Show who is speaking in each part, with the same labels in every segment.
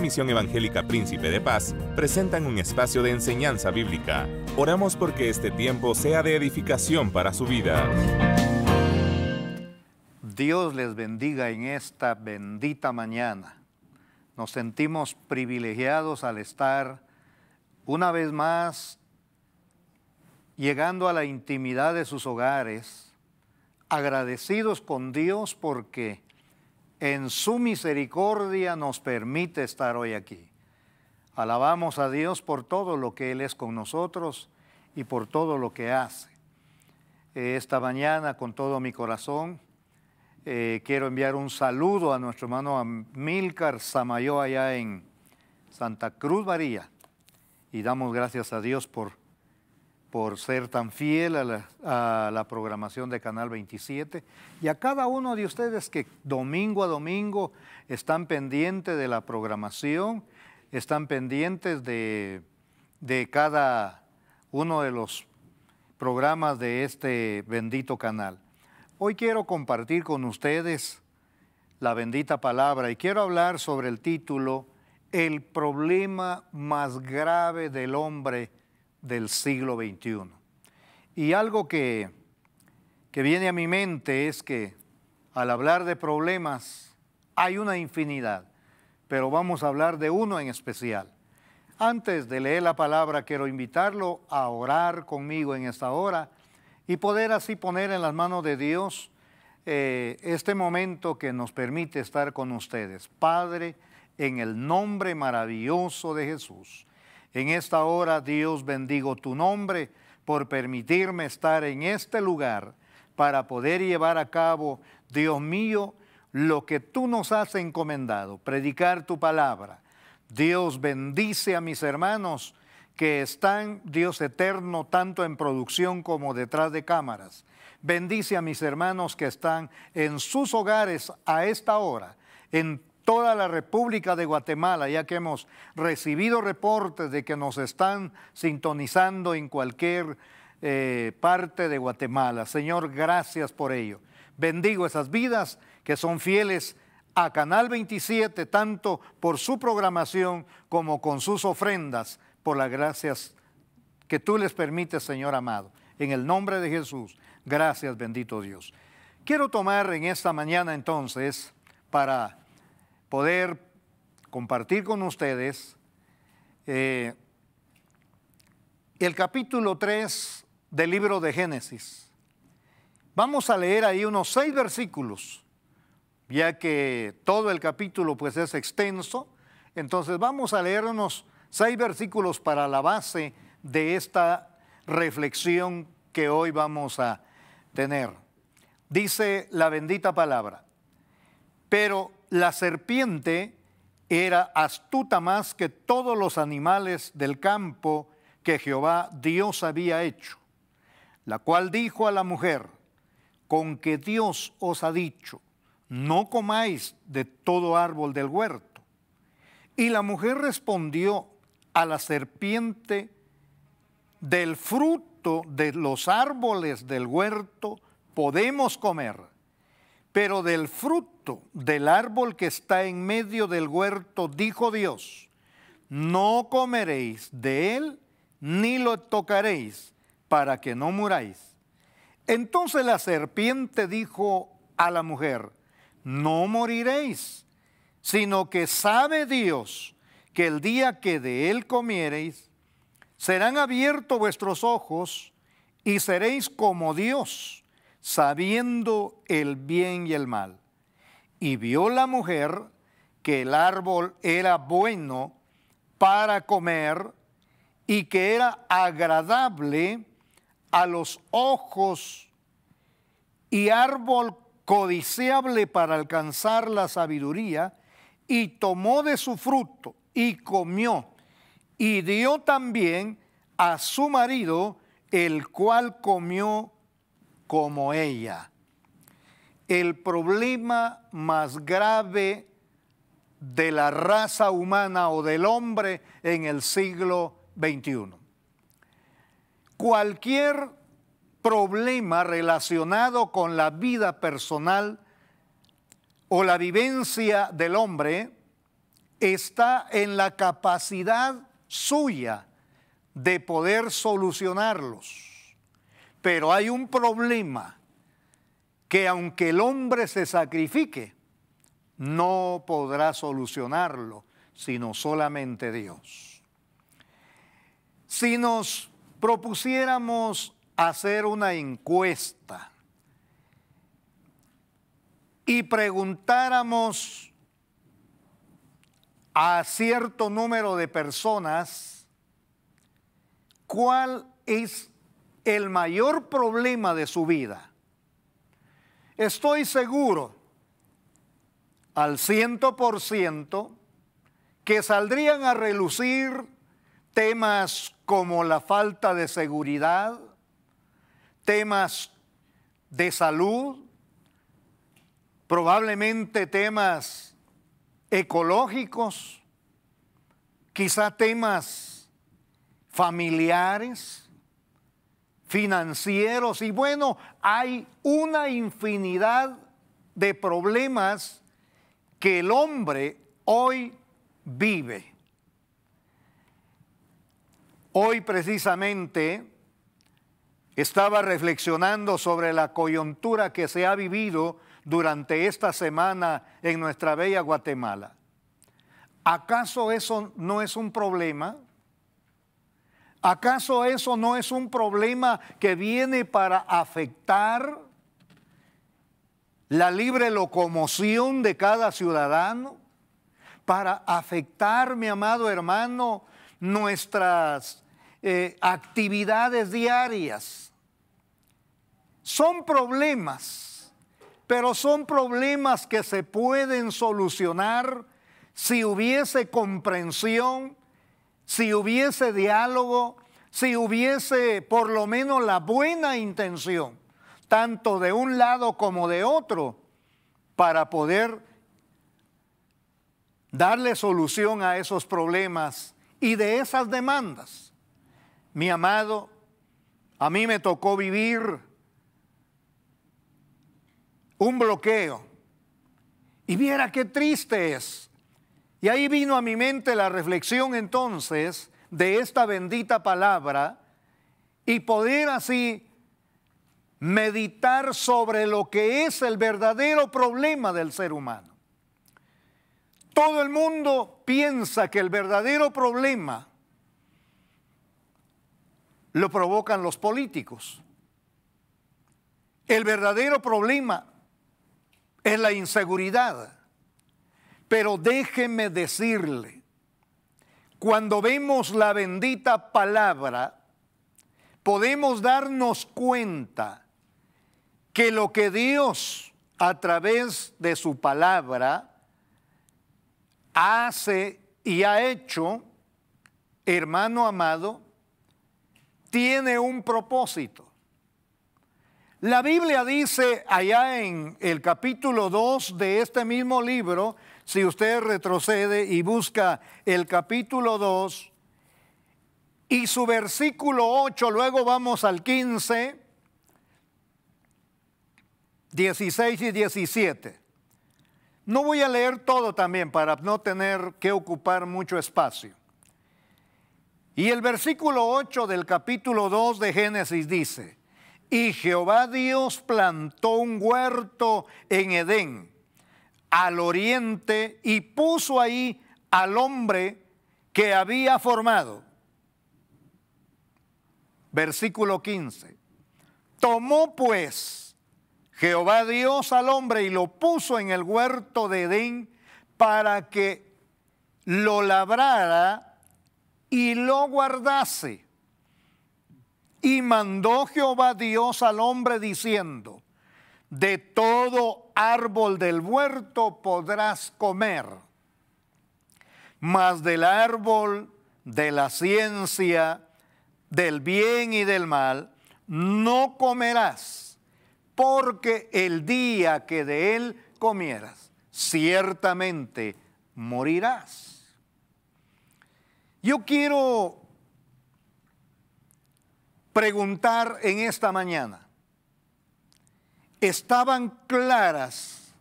Speaker 1: Misión Evangélica Príncipe de Paz presentan un espacio de enseñanza bíblica. Oramos porque este tiempo sea de edificación para su vida. Dios les bendiga en esta bendita mañana. Nos sentimos privilegiados al estar una vez más llegando a la intimidad de sus hogares, agradecidos con Dios porque en su misericordia nos permite estar hoy aquí. Alabamos a Dios por todo lo que Él es con nosotros y por todo lo que hace. Esta mañana, con todo mi corazón, eh, quiero enviar un saludo a nuestro hermano Amílcar Samayó allá en Santa Cruz María y damos gracias a Dios por por ser tan fiel a la, programación de Canal 27 y a cada uno de ustedes que domingo a domingo están pendientes de la programación, están pendientes de, de cada uno de los programas de este bendito canal. Hoy quiero compartir con ustedes la bendita palabra y quiero hablar sobre el título El problema más grave del hombre del siglo XXI. Y algo que, que viene a mi mente es que al hablar de problemas hay una infinidad, pero vamos a hablar de uno en especial. Antes de leer la palabra, quiero invitarlo a orar conmigo en esta hora y poder así poner en las manos de Dios eh, este momento que nos permite estar con ustedes. Padre, en el nombre maravilloso de Jesús, en esta hora, Dios, bendigo tu nombre por permitirme estar en este lugar para poder llevar a cabo, Dios mío, lo que tú nos has encomendado, predicar tu palabra. Dios bendice a mis hermanos que están, Dios eterno, tanto en producción como detrás de cámaras. Bendice a mis hermanos que están en sus hogares a esta hora, en toda la República de Guatemala, ya que hemos recibido reportes de que nos están sintonizando en cualquier eh, parte de Guatemala. Señor, gracias por ello. Bendigo esas vidas que son fieles a Canal 27, tanto por su programación como con sus ofrendas, por las gracias que tú les permites, Señor amado. En el nombre de Jesús, gracias, bendito Dios. Quiero tomar en esta mañana entonces, para poder compartir con ustedes eh, el capítulo 3 del libro de Génesis. Vamos a leer ahí unos seis versículos, ya que todo el capítulo pues es extenso, entonces vamos a leer unos seis versículos para la base de esta reflexión que hoy vamos a tener. Dice la bendita palabra, pero la serpiente era astuta más que todos los animales del campo que Jehová Dios había hecho, la cual dijo a la mujer, con que Dios os ha dicho, no comáis de todo árbol del huerto. Y la mujer respondió a la serpiente, del fruto de los árboles del huerto podemos comer pero del fruto del árbol que está en medio del huerto, dijo Dios, no comeréis de él ni lo tocaréis para que no muráis. Entonces la serpiente dijo a la mujer, no moriréis, sino que sabe Dios que el día que de él comiereis, serán abiertos vuestros ojos y seréis como Dios sabiendo el bien y el mal. Y vio la mujer que el árbol era bueno para comer y que era agradable a los ojos y árbol codiciable para alcanzar la sabiduría, y tomó de su fruto y comió, y dio también a su marido, el cual comió como ella. El problema más grave de la raza humana o del hombre en el siglo XXI. Cualquier problema relacionado con la vida personal o la vivencia del hombre está en la capacidad suya de poder solucionarlos pero hay un problema que aunque el hombre se sacrifique, no podrá solucionarlo, sino solamente Dios. Si nos propusiéramos hacer una encuesta y preguntáramos a cierto número de personas cuál es el mayor problema de su vida. Estoy seguro al ciento por ciento que saldrían a relucir temas como la falta de seguridad, temas de salud, probablemente temas ecológicos, quizá temas familiares financieros y bueno, hay una infinidad de problemas que el hombre hoy vive. Hoy precisamente estaba reflexionando sobre la coyuntura que se ha vivido durante esta semana en nuestra bella Guatemala. ¿Acaso eso no es un problema? ¿Acaso eso no es un problema que viene para afectar la libre locomoción de cada ciudadano? Para afectar, mi amado hermano, nuestras eh, actividades diarias. Son problemas, pero son problemas que se pueden solucionar si hubiese comprensión si hubiese diálogo, si hubiese por lo menos la buena intención, tanto de un lado como de otro, para poder darle solución a esos problemas y de esas demandas. Mi amado, a mí me tocó vivir un bloqueo. Y viera qué triste es y ahí vino a mi mente la reflexión entonces de esta bendita palabra y poder así meditar sobre lo que es el verdadero problema del ser humano. Todo el mundo piensa que el verdadero problema lo provocan los políticos. El verdadero problema es la inseguridad. Pero déjeme decirle, cuando vemos la bendita palabra, podemos darnos cuenta que lo que Dios a través de su palabra hace y ha hecho, hermano amado, tiene un propósito. La Biblia dice allá en el capítulo 2 de este mismo libro, si usted retrocede y busca el capítulo 2 y su versículo 8, luego vamos al 15, 16 y 17. No voy a leer todo también para no tener que ocupar mucho espacio. Y el versículo 8 del capítulo 2 de Génesis dice, y Jehová Dios plantó un huerto en Edén al oriente y puso ahí al hombre que había formado. Versículo 15. Tomó pues Jehová Dios al hombre y lo puso en el huerto de Edén para que lo labrara y lo guardase. Y mandó Jehová Dios al hombre diciendo, de todo árbol del huerto podrás comer, mas del árbol de la ciencia, del bien y del mal, no comerás, porque el día que de él comieras, ciertamente morirás. Yo quiero preguntar en esta mañana, estaban claras.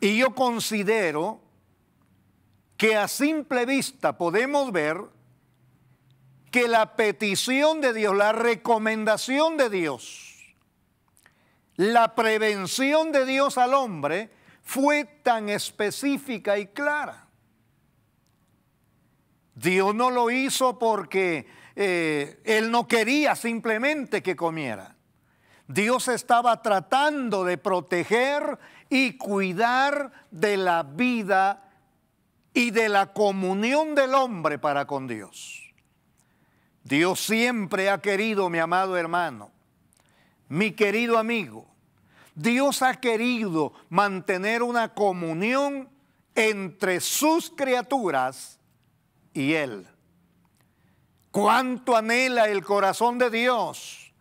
Speaker 1: Y yo considero que a simple vista podemos ver que la petición de Dios, la recomendación de Dios, la prevención de Dios al hombre fue tan específica y clara. Dios no lo hizo porque eh, él no quería simplemente que comiera. Dios estaba tratando de proteger y cuidar de la vida y de la comunión del hombre para con Dios. Dios siempre ha querido, mi amado hermano, mi querido amigo, Dios ha querido mantener una comunión entre sus criaturas y Él. Cuánto anhela el corazón de Dios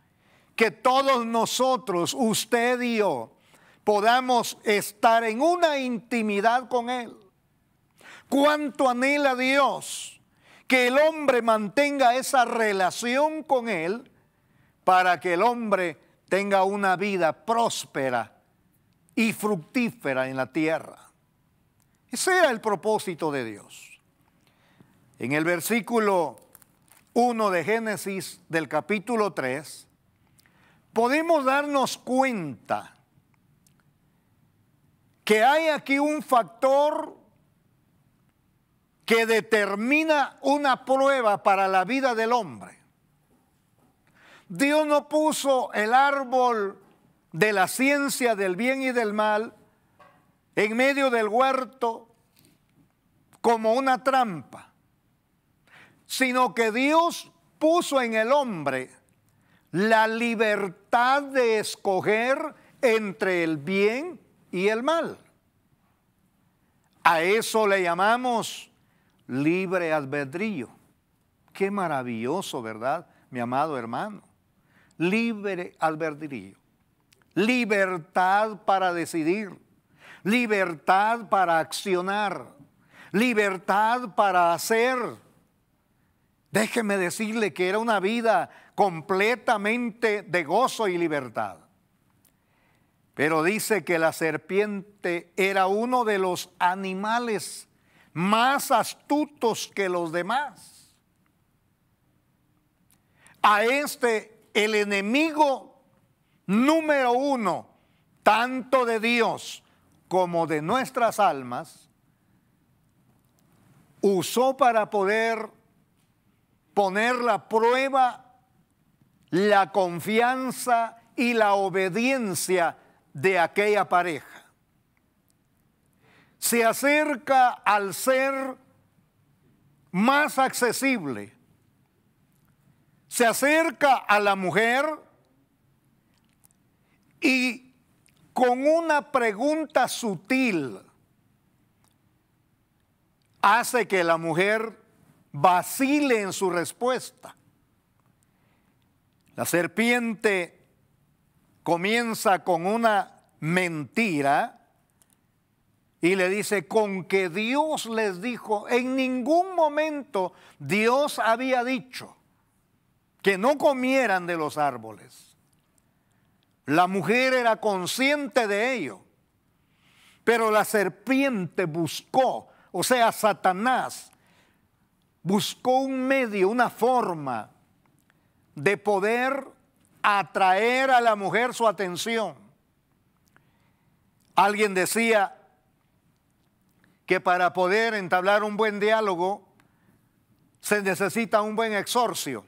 Speaker 1: que todos nosotros, usted y yo, podamos estar en una intimidad con Él. Cuánto anhela Dios que el hombre mantenga esa relación con Él para que el hombre tenga una vida próspera y fructífera en la tierra. Ese era el propósito de Dios. En el versículo 1 de Génesis del capítulo 3, podemos darnos cuenta que hay aquí un factor que determina una prueba para la vida del hombre. Dios no puso el árbol de la ciencia del bien y del mal en medio del huerto como una trampa sino que Dios puso en el hombre la libertad de escoger entre el bien y el mal. A eso le llamamos libre albedrío. Qué maravilloso, ¿verdad, mi amado hermano? Libre albedrío. Libertad para decidir. Libertad para accionar. Libertad para hacer Déjeme decirle que era una vida completamente de gozo y libertad. Pero dice que la serpiente era uno de los animales más astutos que los demás. A este el enemigo número uno, tanto de Dios como de nuestras almas, usó para poder poner la prueba, la confianza y la obediencia de aquella pareja. Se acerca al ser más accesible. Se acerca a la mujer y con una pregunta sutil hace que la mujer vacile en su respuesta. La serpiente comienza con una mentira y le dice, con que Dios les dijo, en ningún momento Dios había dicho que no comieran de los árboles. La mujer era consciente de ello, pero la serpiente buscó, o sea, Satanás buscó un medio, una forma de poder atraer a la mujer su atención. Alguien decía que para poder entablar un buen diálogo se necesita un buen exorcio.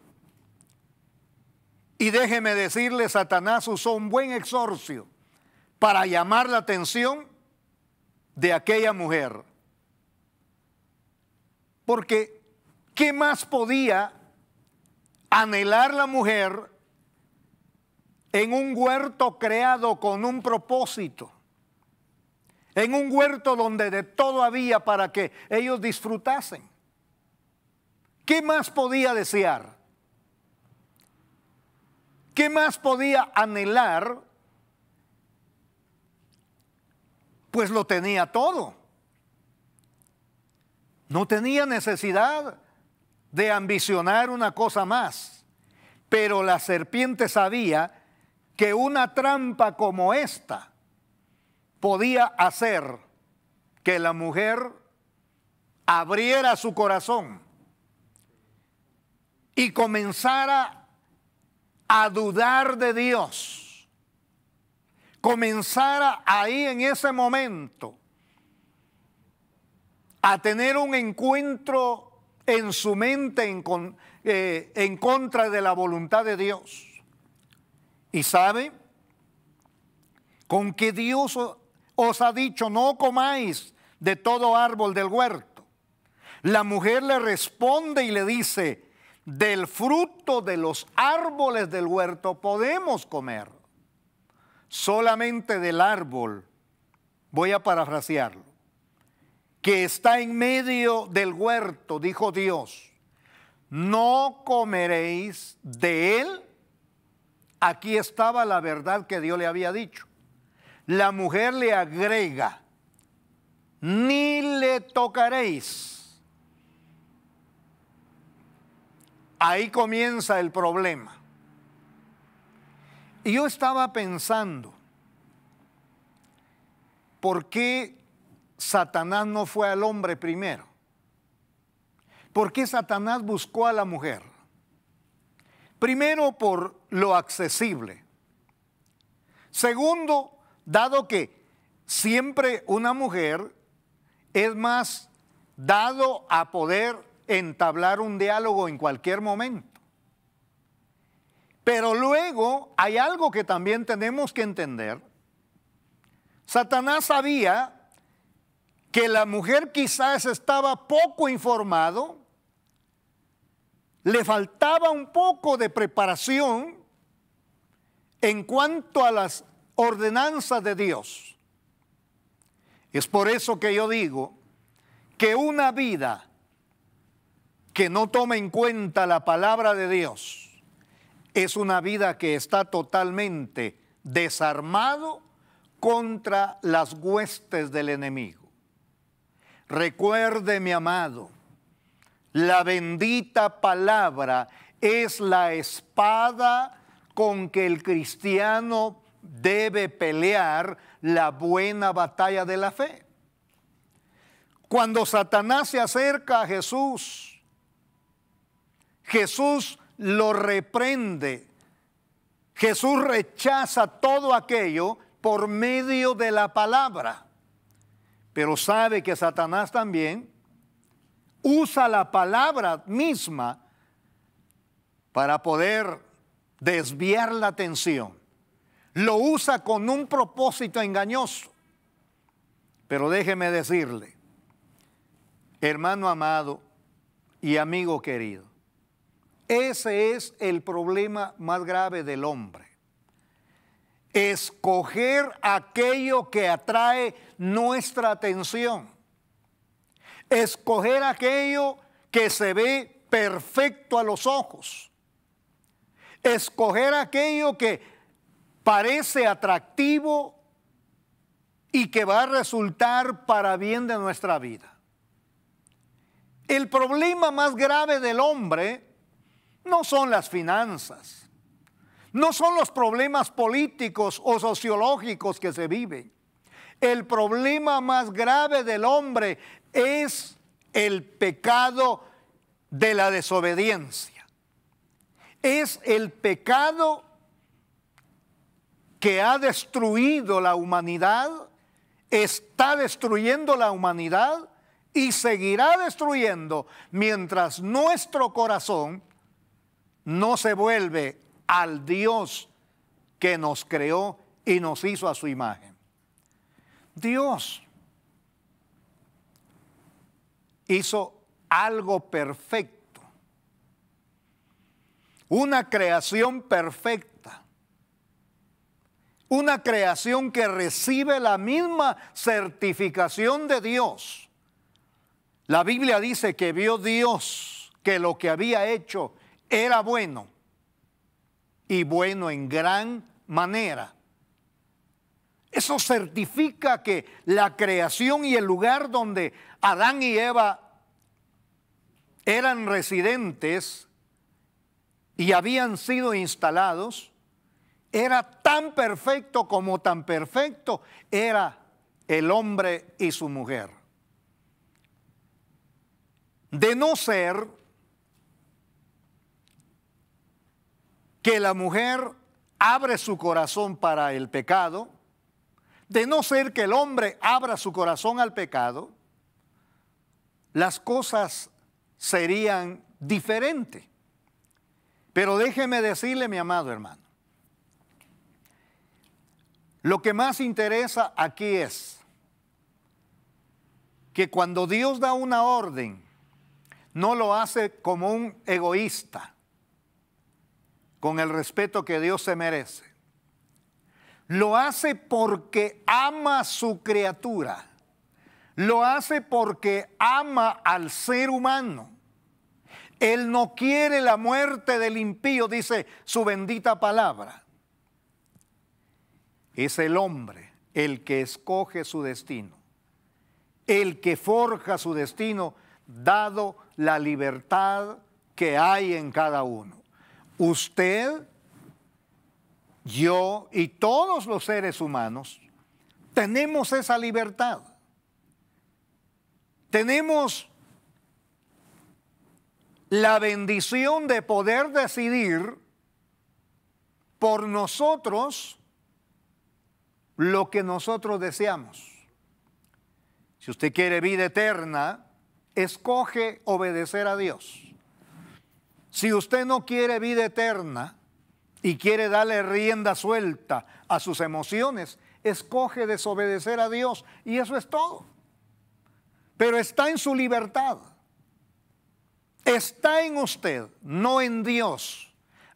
Speaker 1: Y déjeme decirle, Satanás usó un buen exorcio para llamar la atención de aquella mujer. Porque ¿Qué más podía anhelar la mujer en un huerto creado con un propósito? En un huerto donde de todo había para que ellos disfrutasen. ¿Qué más podía desear? ¿Qué más podía anhelar? Pues lo tenía todo. No tenía necesidad de ambicionar una cosa más. Pero la serpiente sabía que una trampa como esta podía hacer que la mujer abriera su corazón y comenzara a dudar de Dios, comenzara ahí en ese momento a tener un encuentro en su mente en, eh, en contra de la voluntad de Dios. Y sabe con que Dios os ha dicho, no comáis de todo árbol del huerto. La mujer le responde y le dice, del fruto de los árboles del huerto podemos comer. Solamente del árbol, voy a parafrasearlo, que está en medio del huerto, dijo Dios, no comeréis de él. Aquí estaba la verdad que Dios le había dicho. La mujer le agrega, ni le tocaréis. Ahí comienza el problema. Y yo estaba pensando, ¿por qué Satanás no fue al hombre primero? ¿Por qué Satanás buscó a la mujer? Primero, por lo accesible. Segundo, dado que siempre una mujer es más dado a poder entablar un diálogo en cualquier momento. Pero luego hay algo que también tenemos que entender. Satanás sabía que la mujer quizás estaba poco informado, le faltaba un poco de preparación en cuanto a las ordenanzas de Dios. Es por eso que yo digo que una vida que no toma en cuenta la palabra de Dios es una vida que está totalmente desarmado contra las huestes del enemigo. Recuerde, mi amado, la bendita palabra es la espada con que el cristiano debe pelear la buena batalla de la fe. Cuando Satanás se acerca a Jesús, Jesús lo reprende, Jesús rechaza todo aquello por medio de la palabra pero sabe que Satanás también usa la palabra misma para poder desviar la atención. Lo usa con un propósito engañoso. Pero déjeme decirle, hermano amado y amigo querido, ese es el problema más grave del hombre escoger aquello que atrae nuestra atención, escoger aquello que se ve perfecto a los ojos, escoger aquello que parece atractivo y que va a resultar para bien de nuestra vida. El problema más grave del hombre no son las finanzas, no son los problemas políticos o sociológicos que se viven. El problema más grave del hombre es el pecado de la desobediencia. Es el pecado que ha destruido la humanidad, está destruyendo la humanidad y seguirá destruyendo mientras nuestro corazón no se vuelve al Dios que nos creó y nos hizo a su imagen. Dios hizo algo perfecto, una creación perfecta, una creación que recibe la misma certificación de Dios. La Biblia dice que vio Dios que lo que había hecho era bueno y bueno en gran manera. Eso certifica que la creación y el lugar donde Adán y Eva eran residentes y habían sido instalados, era tan perfecto como tan perfecto era el hombre y su mujer. De no ser que la mujer abre su corazón para el pecado, de no ser que el hombre abra su corazón al pecado, las cosas serían diferentes. Pero déjeme decirle, mi amado hermano, lo que más interesa aquí es que cuando Dios da una orden, no lo hace como un egoísta, con el respeto que Dios se merece. Lo hace porque ama su criatura. Lo hace porque ama al ser humano. Él no quiere la muerte del impío, dice su bendita palabra. Es el hombre el que escoge su destino, el que forja su destino, dado la libertad que hay en cada uno usted, yo y todos los seres humanos tenemos esa libertad. Tenemos la bendición de poder decidir por nosotros lo que nosotros deseamos. Si usted quiere vida eterna, escoge obedecer a Dios. Si usted no quiere vida eterna y quiere darle rienda suelta a sus emociones, escoge desobedecer a Dios y eso es todo. Pero está en su libertad. Está en usted, no en Dios.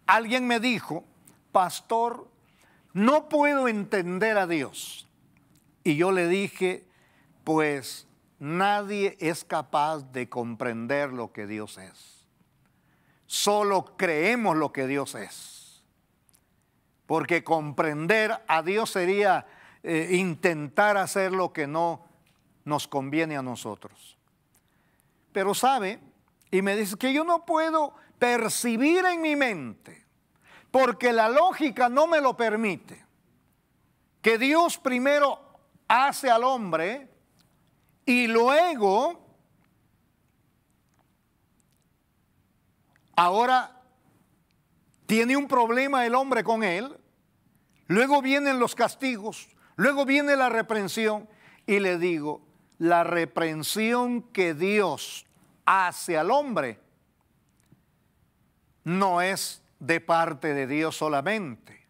Speaker 1: Alguien me dijo, pastor, no puedo entender a Dios. Y yo le dije, pues nadie es capaz de comprender lo que Dios es solo creemos lo que Dios es. Porque comprender a Dios sería eh, intentar hacer lo que no nos conviene a nosotros. Pero sabe, y me dice que yo no puedo percibir en mi mente, porque la lógica no me lo permite, que Dios primero hace al hombre y luego Ahora tiene un problema el hombre con él, luego vienen los castigos, luego viene la reprensión y le digo, la reprensión que Dios hace al hombre no es de parte de Dios solamente,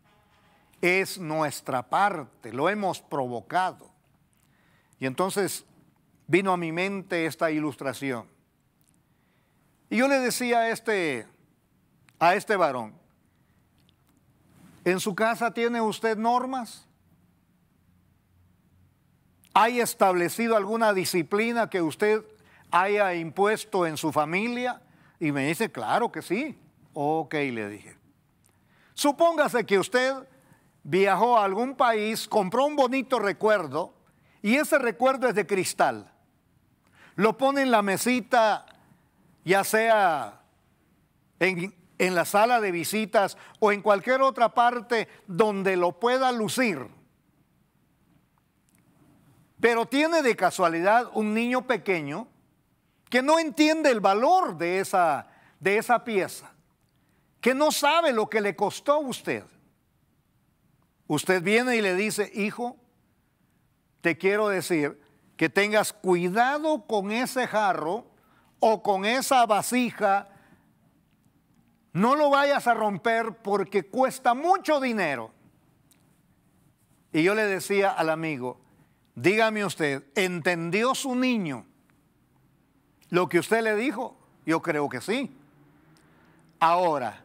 Speaker 1: es nuestra parte, lo hemos provocado. Y entonces vino a mi mente esta ilustración. Y yo le decía a este, a este varón, ¿en su casa tiene usted normas? ¿Hay establecido alguna disciplina que usted haya impuesto en su familia? Y me dice, claro que sí. Ok, le dije. Supóngase que usted viajó a algún país, compró un bonito recuerdo y ese recuerdo es de cristal. Lo pone en la mesita ya sea en, la sala de visitas o en cualquier otra parte donde lo pueda lucir. Pero tiene de casualidad un niño pequeño que no entiende el valor de esa, de esa pieza, que no sabe lo que le costó a usted. Usted viene y le dice, hijo, te quiero decir que tengas cuidado con ese jarro o con esa vasija, no lo vayas a romper porque cuesta mucho dinero. Y yo le decía al amigo, dígame usted, ¿entendió su niño lo que usted le dijo? Yo creo que sí. Ahora,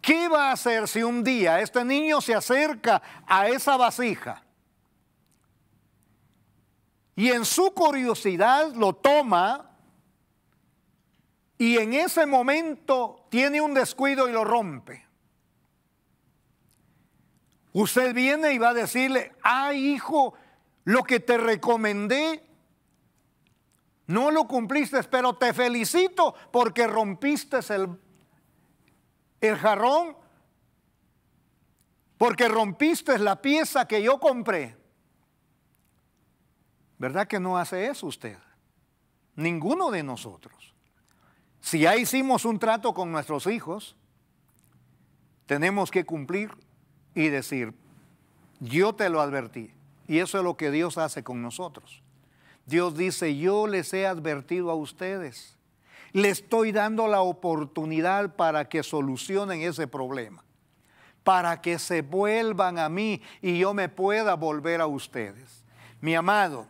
Speaker 1: ¿qué va a hacer si un día este niño se acerca a esa vasija? Y en su curiosidad lo toma y en ese momento tiene un descuido y lo rompe. Usted viene y va a decirle, ah, hijo, lo que te recomendé, no lo cumpliste, pero te felicito porque rompiste el, el jarrón, porque rompiste la pieza que yo compré. ¿Verdad que no hace eso usted? Ninguno de nosotros. Si ya hicimos un trato con nuestros hijos, tenemos que cumplir y decir, yo te lo advertí. Y eso es lo que Dios hace con nosotros. Dios dice, yo les he advertido a ustedes. Le estoy dando la oportunidad para que solucionen ese problema. Para que se vuelvan a mí y yo me pueda volver a ustedes. Mi amado,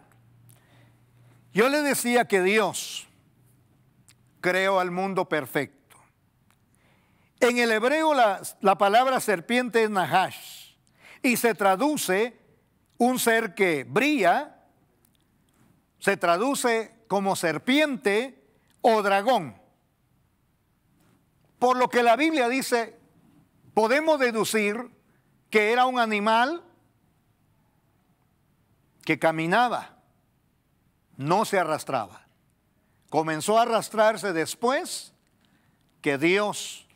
Speaker 1: yo le decía que Dios creó al mundo perfecto. En el hebreo la, palabra serpiente es Nahash y se traduce un ser que brilla, se traduce como serpiente o dragón. Por lo que la Biblia dice, podemos deducir que era un animal que caminaba no se arrastraba. Comenzó a arrastrarse después que Dios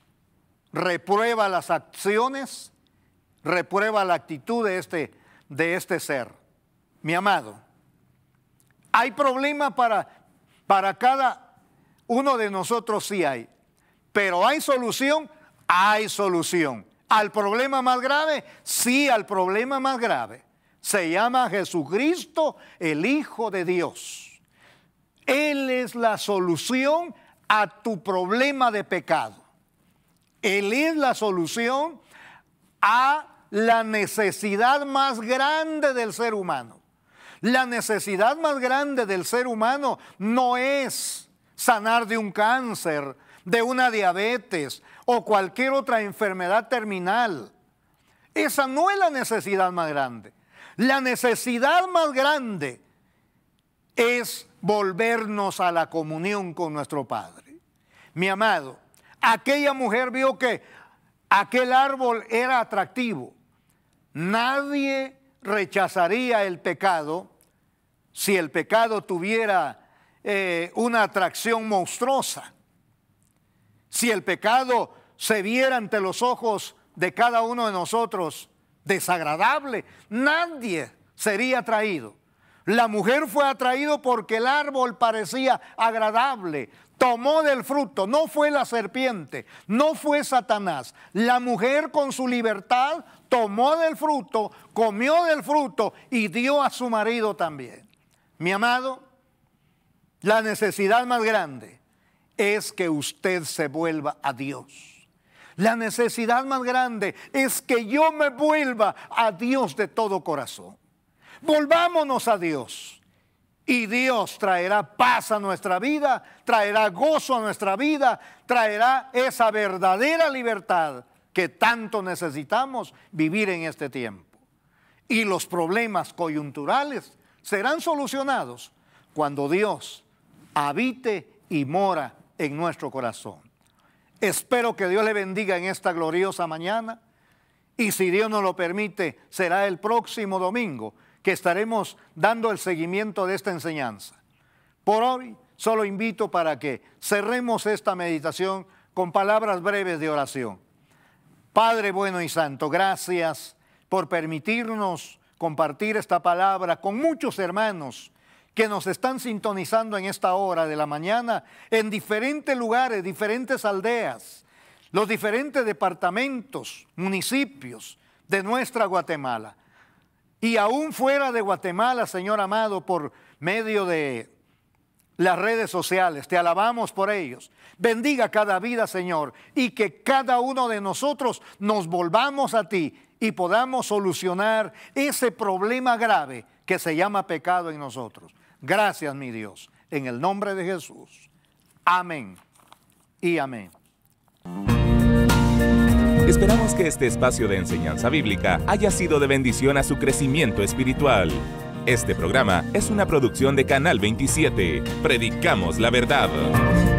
Speaker 1: reprueba las acciones, reprueba la actitud de este, de este ser. Mi amado, hay problema para, para cada uno de nosotros, sí hay, pero hay solución, hay solución. Al problema más grave, sí, al problema más grave se llama Jesucristo, el Hijo de Dios. Él es la solución a tu problema de pecado. Él es la solución a la necesidad más grande del ser humano. La necesidad más grande del ser humano no es sanar de un cáncer, de una diabetes o cualquier otra enfermedad terminal. Esa no es la necesidad más grande. La necesidad más grande es volvernos a la comunión con nuestro Padre. Mi amado, aquella mujer vio que aquel árbol era atractivo. Nadie rechazaría el pecado si el pecado tuviera eh, una atracción monstruosa. Si el pecado se viera ante los ojos de cada uno de nosotros desagradable, nadie sería atraído. La mujer fue atraído porque el árbol parecía agradable, tomó del fruto, no fue la serpiente, no fue Satanás. La mujer con su libertad tomó del fruto, comió del fruto y dio a su marido también. Mi amado, la necesidad más grande es que usted se vuelva a Dios. La necesidad más grande es que yo me vuelva a Dios de todo corazón. Volvámonos a Dios. Y Dios traerá paz a nuestra vida, traerá gozo a nuestra vida, traerá esa verdadera libertad que tanto necesitamos vivir en este tiempo. Y los problemas coyunturales serán solucionados cuando Dios habite y mora en nuestro corazón. Espero que Dios le bendiga en esta gloriosa mañana y si Dios nos lo permite, será el próximo domingo que estaremos dando el seguimiento de esta enseñanza. Por hoy solo invito para que cerremos esta meditación con palabras breves de oración. Padre bueno y santo, gracias por permitirnos compartir esta palabra con muchos hermanos que nos están sintonizando en esta hora de la mañana, en diferentes lugares, diferentes aldeas, los diferentes departamentos, municipios de nuestra Guatemala. Y aún fuera de Guatemala, Señor amado, por medio de las redes sociales, te alabamos por ellos. Bendiga cada vida, Señor, y que cada uno de nosotros nos volvamos a ti y podamos solucionar ese problema grave que se llama pecado en nosotros. Gracias, mi Dios. En el nombre de Jesús. Amén y amén. Esperamos que este espacio de enseñanza bíblica haya sido de bendición a su crecimiento espiritual. Este programa es una producción de Canal 27. Predicamos la verdad.